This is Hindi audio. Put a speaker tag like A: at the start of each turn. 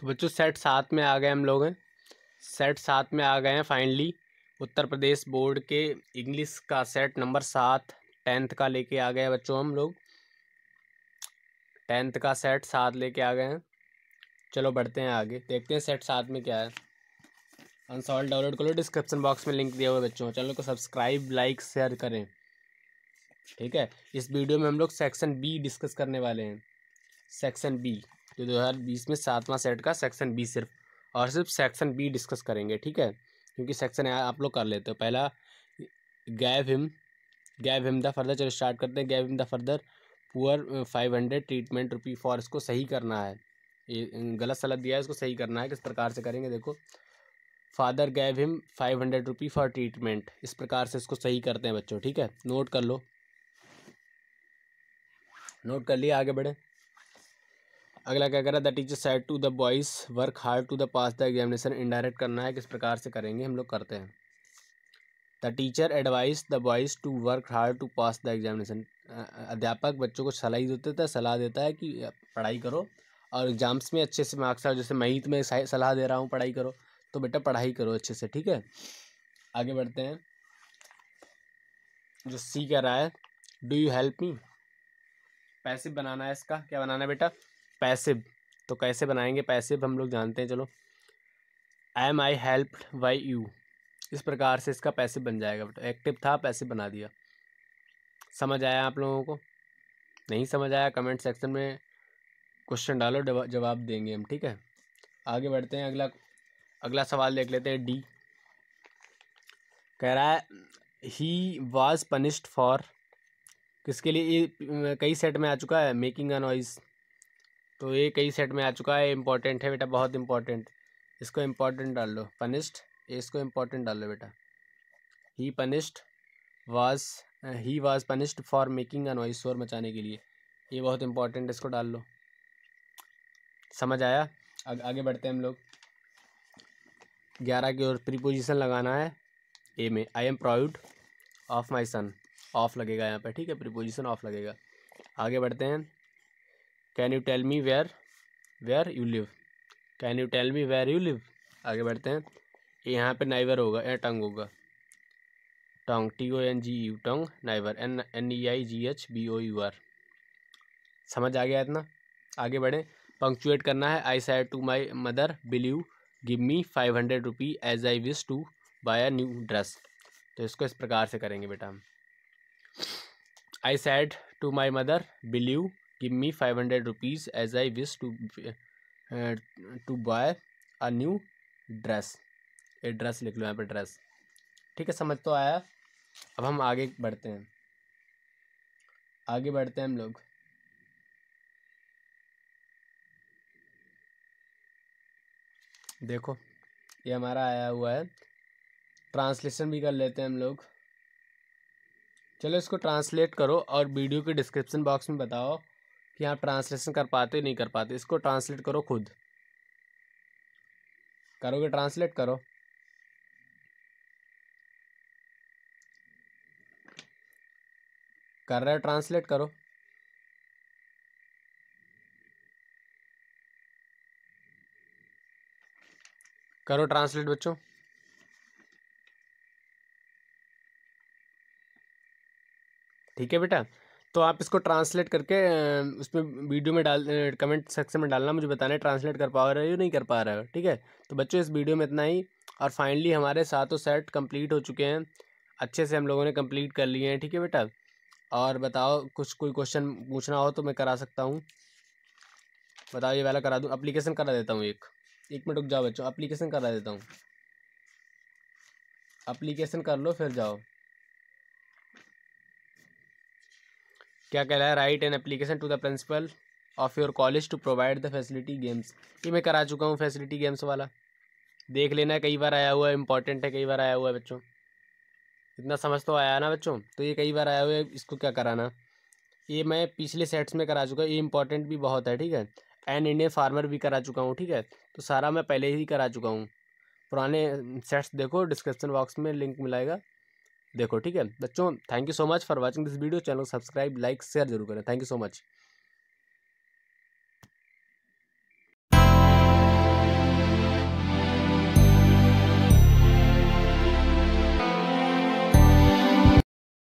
A: तो बच्चों सेट सात में आ गए हम लोग हैं सेट सात में आ गए हैं फाइनली उत्तर प्रदेश बोर्ड के इंग्लिश का सेट नंबर सात टेंथ का लेके आ गए बच्चों हम लोग टेंथ का सेट सात लेके आ गए हैं चलो बढ़ते हैं आगे देखते हैं सेट सात में क्या है अनसॉल्व डाउनलोड करो डिस्क्रिप्शन बॉक्स में लिंक दिया हुआ है बच्चों चैनल को सब्सक्राइब लाइक शेयर करें ठीक है इस वीडियो में हम लोग सेक्शन बी डिस्कस करने वाले हैं सेक्शन बी जो 2020 में सातवां सेट का सेक्शन बी सिर्फ और सिर्फ सेक्शन बी डिस्कस करेंगे ठीक है क्योंकि सेक्शन आप लोग कर लेते हो पहला gave him gave him the further चलो स्टार्ट करते हैं gave him the further poor five hundred treatment rupee for इसको सही करना है ये गलत सलत दिया है इसको सही करना है किस प्रकार से करेंगे देखो father gave him five hundred rupee for treatment इस प्रकार से इसको सही करते हैं बच्चों ठीक है नोट कर लो नोट कर लिए आगे बढ़े अगला क्या कर रहा है the teacher said to the boys work hard to the pass the examination indirect करना है किस प्रकार से करेंगे हम लोग करते हैं the teacher advise the boys to work hard to pass the examination अध्यापक बच्चों को सलाह देते हैं सलाह देता है कि पढ़ाई करो और एग्ज़ाम्स में अच्छे से मार्क्स आओ जैसे मई में सलाह दे रहा हूँ पढ़ाई करो तो बेटा पढ़ाई करो अच्छे से ठीक है आगे बढ़ते हैं जो सी कह रहा है डू यू हेल्प मी पैसे बनाना है इसका क्या बनाना है बेटा पैसिव तो कैसे बनाएंगे पैसिव हम लोग जानते हैं चलो I am I help by you इस प्रकार से इसका पैसिव बन जाएगा बट एक्टिव था पैसिव बना दिया समझ आया आप लोगों को नहीं समझ आया कमेंट सेक्शन में क्वेश्चन डालो जवाब देंगे हम ठीक है आगे बढ़ते हैं अगला अगला सवाल देख लेते हैं डी कह रहा है ही वॉज़ पनिश्ड फॉर किसके लिए कई सेट में आ चुका है मेकिंग अ नॉइज़ तो ये कई सेट में आ चुका है इंपॉर्टेंट है बेटा बहुत इंपॉर्टेंट इसको इम्पॉर्टेंट डाल लो पनिस्ट इसको इम्पॉर्टेंट डाल लो बेटा he punished was he was punished for making a noise शोर मचाने के लिए ये बहुत इंपॉर्टेंट इसको डाल लो समझ आया अग, आगे बढ़ते हैं हम लोग ग्यारह की ओर प्रीपोजिशन लगाना है ए में I am proud of my son of लगेगा यहाँ पर ठीक है प्रीपोजिशन ऑफ लगेगा आगे बढ़ते हैं can you tell me where where you live can you tell me where you live आगे बढ़ते हैं यहाँ पे नाइवर होगा या टंग होगा tongue T O N G U e tongue neighbour N N E I G H B O U R समझ आ गया इतना आगे बढ़ें पंक्चुएट करना है I said to my mother will you give me five hundred rupee as I wish to buy a new dress तो इसको इस प्रकार से करेंगे बेटा हम I said to my mother will you give me five hundred rupees as I wish to to buy a new dress a dress लिख लो यहाँ पे ड्रेस ठीक है समझ तो आया अब हम आगे बढ़ते हैं आगे बढ़ते हैं हम लोग देखो ये हमारा आया हुआ है ट्रांसलेशन भी कर लेते हैं हम लोग चलो इसको ट्रांसलेट करो और वीडियो के डिस्क्रिप्शन बॉक्स में बताओ कि आप ट्रांसलेशन कर पाते नहीं कर पाते इसको ट्रांसलेट करो खुद करोगे ट्रांसलेट करो कर रहे हो ट्रांसलेट करो करो ट्रांसलेट बच्चों ठीक है बेटा तो आप इसको ट्रांसलेट करके उसमें वीडियो में डाल कमेंट सेक्शन में डालना मुझे बताना ट्रांसलेट कर पा रहे हो नहीं कर पा रहे हो ठीक है तो बच्चों इस वीडियो में इतना ही और फाइनली हमारे सातों सेट कंप्लीट हो चुके हैं अच्छे से हम लोगों ने कंप्लीट कर लिए हैं ठीक है बेटा और बताओ कुछ कोई क्वेश्चन पूछना हो तो मैं करा सकता हूँ बताओ ये वाला करा दूँ अप्लीकेशन करा देता हूँ एक एक मिनट रुक जाओ बच्चों अप्लीकेशन करा देता हूँ अप्लीकेशन कर लो फिर जाओ क्या कह रहा है write an application to the principal of your college to provide the facility games ये मैं करा चुका हूँ फैसिलिटी गेम्स वाला देख लेना कई बार आया हुआ है इंपॉर्टेंट है कई बार आया हुआ है बच्चों इतना समझ तो आया ना बच्चों तो ये कई बार आया हुआ है इसको क्या कराना ये मैं पिछले सेट्स में करा चुका हूँ ये इंपॉर्टेंट भी बहुत है ठीक है एंड इंडियन फार्मर भी करा चुका हूँ ठीक है तो सारा मैं पहले ही करा चुका हूँ पुराने सेट्स देखो डिस्क्रिप्शन बॉक्स में लिंक मिलाएगा देखो ठीक है बच्चों thank you so much for watching this video channel को सब्सक्राइब लाइक शेयर जरूर करें थैंक यू सो मच